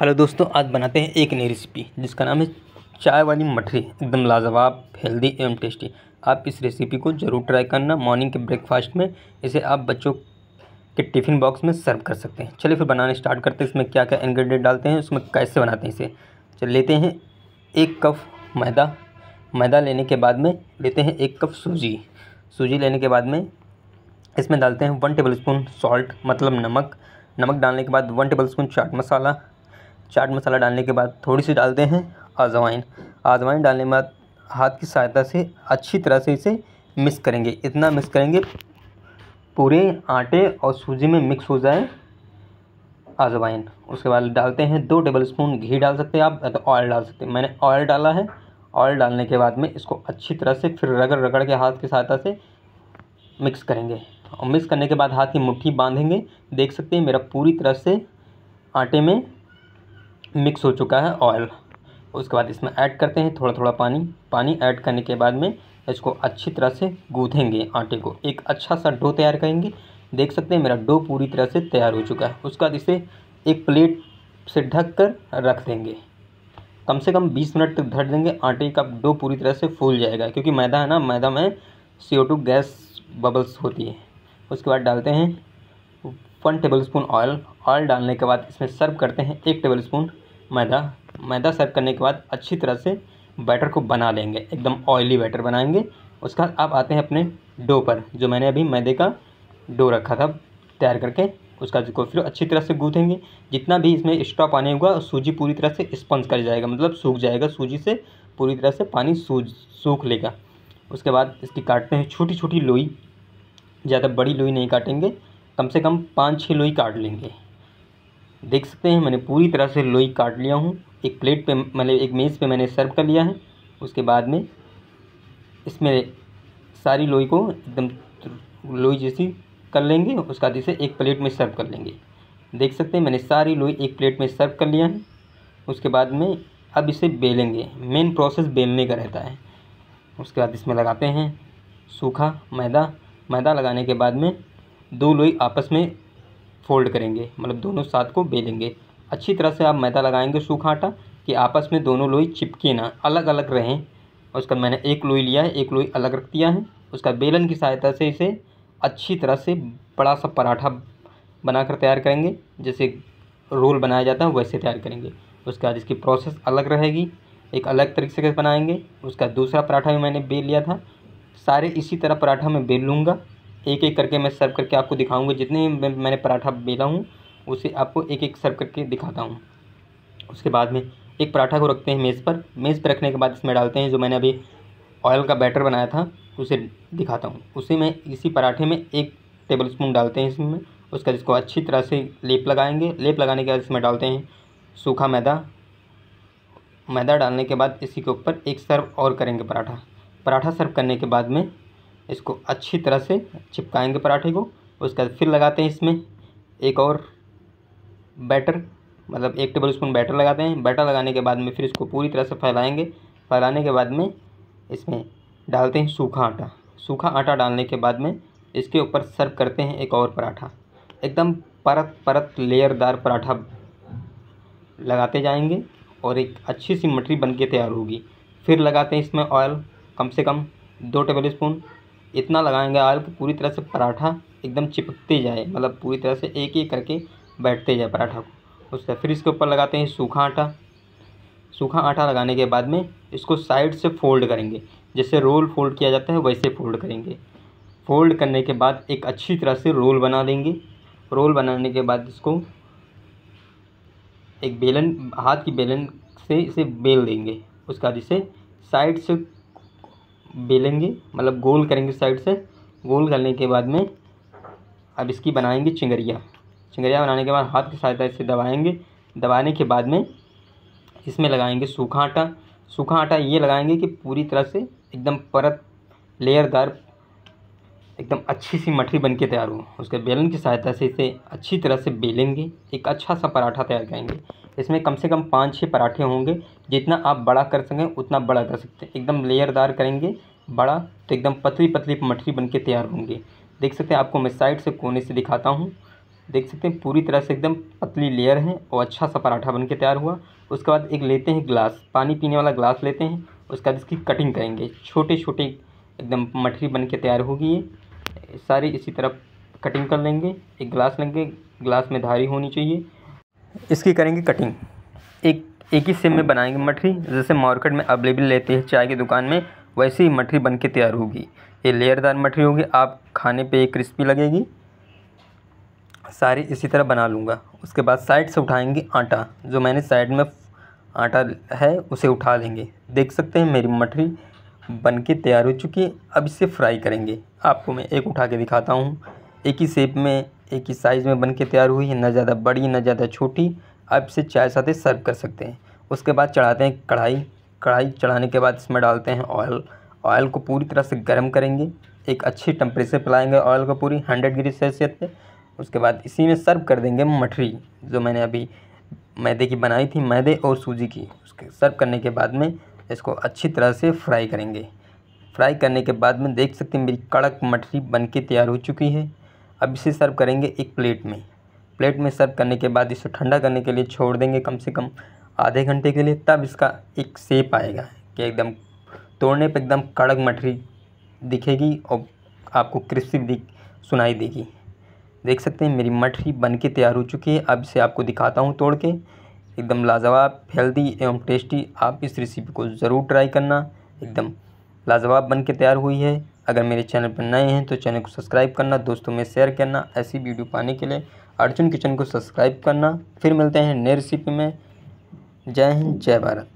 Hello दोस्तों आज बनाते हैं एक नई रेसिपी जिसका नाम है चाय वाली मठरी एकदम लाजवाब हेल्दी एवं टेस्टी आप इस रेसिपी को ज़रूर ट्राई करना मॉर्निंग के ब्रेकफास्ट में इसे आप बच्चों के टिफ़िन बॉक्स में सर्व कर सकते हैं चलिए फिर बनाना स्टार्ट करते हैं इसमें क्या क्या इन्ग्रीडियंट डालते हैं उसमें कैसे बनाते हैं इसे चल लेते हैं एक कप मैदा मैदा लेने के बाद में लेते हैं एक कप सूजी सूजी लेने के बाद में इसमें डालते हैं वन टेबल स्पून सॉल्ट मतलब नमक नमक डालने के बाद one tablespoon chaat masala chaat masala डालने के बाद थोड़ी सी डालते हैं अजवाइन अजवाइन डालने के बाद हाथ की सहायता से अच्छी तरह से इसे मिक्स करेंगे इतना मिक्स करेंगे पूरे आटे और सूजी में मिक्स हो जाए अजवाइन उसके बाद डालते हैं दो टेबल स्पून घी डाल सकते हैं आप या तो ऑयल डाल सकते हैं मैंने ऑयल डाला है ऑयल डालने के बाद में इसको अच्छी तरह से फिर रगड़ रगड़ के हाथ की सहायता से मिक्स करेंगे और मिक्स करने के बाद हाथ की मुट्ठी बांधेंगे देख सकते हैं मेरा पूरी तरह से आटे में मिक्स हो चुका है ऑयल उसके बाद इसमें ऐड करते हैं थोड़ा थोड़ा पानी पानी ऐड करने के बाद में इसको अच्छी तरह से गूँथेंगे आटे को एक अच्छा सा डो तैयार करेंगे देख सकते हैं मेरा डो पूरी तरह से तैयार हो चुका है उसके बाद इसे एक प्लेट से ढक कर रख देंगे कम से कम बीस मिनट तक ढक देंगे आटे का डो पूरी तरह से फूल जाएगा क्योंकि मैदा है ना मैदा में सी गैस बबल्स होती है उसके बाद डालते हैं one tablespoon oil oil डालने के बाद इसमें सर्व करते हैं एक टेबल स्पून मैदा मैदा सर्व करने के बाद अच्छी तरह से बैटर को बना लेंगे एकदम ऑयली बैटर बनाएंगे उसके बाद आप आते हैं अपने डो पर जो मैंने अभी मैदे का डो रखा था तैयार करके उसका जो फिर अच्छी तरह से गूँथेंगे जितना भी इसमें एक्स्ट्रा पानी होगा सूजी पूरी तरह से स्पंज कर जाएगा मतलब सूख जाएगा सूजी से पूरी तरह से पानी सूज सूख लेगा उसके बाद इसकी काटते हैं छोटी छोटी लोई ज़्यादा बड़ी लोई नहीं काटेंगे कम से कम पाँच छः लोई काट लेंगे देख सकते हैं मैंने पूरी तरह से लोई काट लिया हूँ एक प्लेट पे मतलब एक मेज़ पे मैंने सर्व कर लिया है उसके बाद में इसमें सारी लोई को एकदम लोई जैसी कर लेंगे उसका जैसे एक प्लेट में सर्व कर लेंगे देख सकते हैं मैंने सारी लोई एक प्लेट में सर्व कर लिया है उसके बाद में अब इसे बेलेंगे मेन प्रोसेस बेलने का रहता है उसके बाद इसमें लगाते हैं सूखा मैदा मैदा लगाने के बाद में दो लोई आपस में फोल्ड करेंगे मतलब दोनों साथ को बेलेंगे अच्छी तरह से आप मैदा लगाएंगे सूखा आटा कि आपस में दोनों लोई चिपके ना अलग अलग रहें उसका मैंने एक लोई लिया है एक लोई अलग रख दिया है उसका बेलन की सहायता से इसे अच्छी तरह से बड़ा सा पराठा बनाकर तैयार करेंगे जैसे रोल बनाया जाता है वैसे तैयार करेंगे उसके बाद इसकी प्रोसेस अलग रहेगी एक अलग तरीके से बनाएंगे उसका दूसरा पराठा भी मैंने बेल लिया था सारे इसी तरह पराठा मैं बेल लूँगा एक एक करके मैं सर्व करके आपको दिखाऊंगा जितने मैं, मैंने पराठा बेला हूँ उसे आपको एक एक सर्व करके दिखाता हूँ उसके बाद में एक पराठा को रखते हैं मेज़ पर मेज़ पर रखने के बाद इसमें डालते हैं जो मैंने अभी ऑयल का बैटर बनाया था उसे दिखाता हूँ उसे मैं इसी पराठे में एक टेबल स्पून डालते हैं इसमें उसका जिसको अच्छी तरह से लेप लगाएंगे लेप लगाने के बाद इसमें डालते हैं सूखा मैदा मैदा डालने के बाद इसी के ऊपर एक सर्व और करेंगे पराठा पराठा सर्व करने के बाद में इसको अच्छी तरह से चिपकाएंगे पराठे को उसके बाद फिर लगाते हैं इसमें एक और बैटर मतलब एक टेबल स्पून बैटर लगाते हैं बैटर लगाने के बाद में फिर इसको पूरी तरह से फैलाएंगे फैलाने के बाद में इसमें डालते हैं सूखा आटा सूखा आटा डालने के बाद में इसके ऊपर सर्व करते हैं एक और पराठा एकदम परत परत लेयरदार पराठा लगाते जाएंगे और एक अच्छी सी मटरी बन के तैयार होगी फिर लगाते हैं इसमें ऑयल कम से कम दो टेबल स्पून इतना लगाएंगे आयल कि पूरी तरह से पराठा एकदम चिपकते जाए मतलब पूरी तरह से एक एक करके बैठते जाए पराठा को उसका फिर इसके ऊपर लगाते हैं सूखा आटा सूखा आटा लगाने के बाद में इसको साइड से फोल्ड करेंगे जैसे रोल फोल्ड किया जाता है वैसे फोल्ड करेंगे फोल्ड करने के बाद एक अच्छी तरह से रोल बना देंगे रोल बनाने के बाद इसको एक बेलन हाथ की बेलन से इसे बेल देंगे उसका जिसे साइड से बेलेंगे मतलब गोल करेंगे साइड से गोल करने के बाद में अब इसकी बनाएंगे चिंगरिया चिंगरिया बनाने के बाद हाथ की सहायता इसे दबाएंगे दबाने के बाद में इसमें लगाएंगे सूखा आटा सूखा आटा ये लगाएंगे कि पूरी तरह से एकदम परत लेयरदार एकदम अच्छी सी मठरी बन के तैयार हो उसके बेलन की सहायता से इसे अच्छी तरह से बेलेंगे एक अच्छा सा पराठा तैयार करेंगे इसमें कम से कम पाँच छः पराठे होंगे जितना आप बड़ा कर सकें उतना बड़ा कर सकते हैं एकदम लेयरदार करेंगे बड़ा तो एकदम पतली पतली मठरी बन के तैयार होंगे देख सकते हैं आपको मैं साइड से कोने से दिखाता हूँ देख सकते हैं पूरी तरह से एकदम पतली लेयर है और अच्छा सा पराठा बन के तैयार हुआ उसके बाद एक लेते हैं ग्लास पानी पीने वाला ग्लास लेते हैं उसके बाद इसकी कटिंग करेंगे छोटे छोटे एकदम मठरी बन के तैयार होगी ये सारी इसी तरफ कटिंग कर लेंगे एक ग्लास लेंगे ग्लास में धारी होनी चाहिए इसकी करेंगे कटिंग एक एक ही सिम में बनाएंगे मठरी जैसे मार्केट में अवेलेबल लेते हैं चाय की दुकान में वैसे ही मठरी बन के तैयार होगी ये लेयरदार मठरी होगी आप खाने पे क्रिस्पी लगेगी सारी इसी तरह बना लूँगा उसके बाद साइड से उठाएंगे आटा जो मैंने साइड में आटा है उसे उठा लेंगे देख सकते हैं मेरी मठरी हम्म। बन के तैयार हो चुकी है अब इसे फ्राई करेंगे आपको मैं एक उठा के दिखाता हूँ एक ही शेप में एक ही साइज़ में बन के तैयार हुई है ना ज़्यादा बड़ी ना ज़्यादा छोटी आप इसे चाय साथ सर्व कर सकते हैं उसके बाद चढ़ाते हैं कढ़ाई कढ़ाई चढ़ाने के बाद इसमें डालते हैं ऑयल ऑयल को पूरी तरह से गर्म करेंगे एक अच्छी टेम्परेचर पर ऑयल को पूरी हंड्रेड डिग्री सेल्सियस पे उसके बाद इसी में सर्व कर देंगे मठरी जो मैंने अभी मैदे की बनाई थी मैदे और सूजी की उसके सर्व करने के बाद में इसको अच्छी तरह से फ्राई करेंगे फ्राई करने के बाद में देख सकते हैं मेरी कड़क मटरी बन के तैयार हो चुकी है अब इसे सर्व करेंगे एक प्लेट में प्लेट में सर्व करने के बाद इसे ठंडा करने के लिए छोड़ देंगे कम से कम आधे घंटे के लिए तब इसका एक सेप आएगा कि एकदम तोड़ने पर एकदम कड़क मटरी दिखेगी और आपको क्रिस्पी दिख सुनाई देगी देख सकते हैं मेरी मटरी बन के तैयार हो चुकी है अब इसे आपको दिखाता हूँ तोड़ के एकदम लाजवाब हेल्दी एवं टेस्टी आप इस रेसिपी को ज़रूर ट्राई करना एकदम लाजवाब बन के तैयार हुई है अगर मेरे चैनल पर नए हैं तो चैनल को सब्सक्राइब करना दोस्तों में शेयर करना ऐसी वीडियो पाने के लिए अर्जुन किचन को सब्सक्राइब करना फिर मिलते हैं नए रेसिपी में जय हिंद जय भारत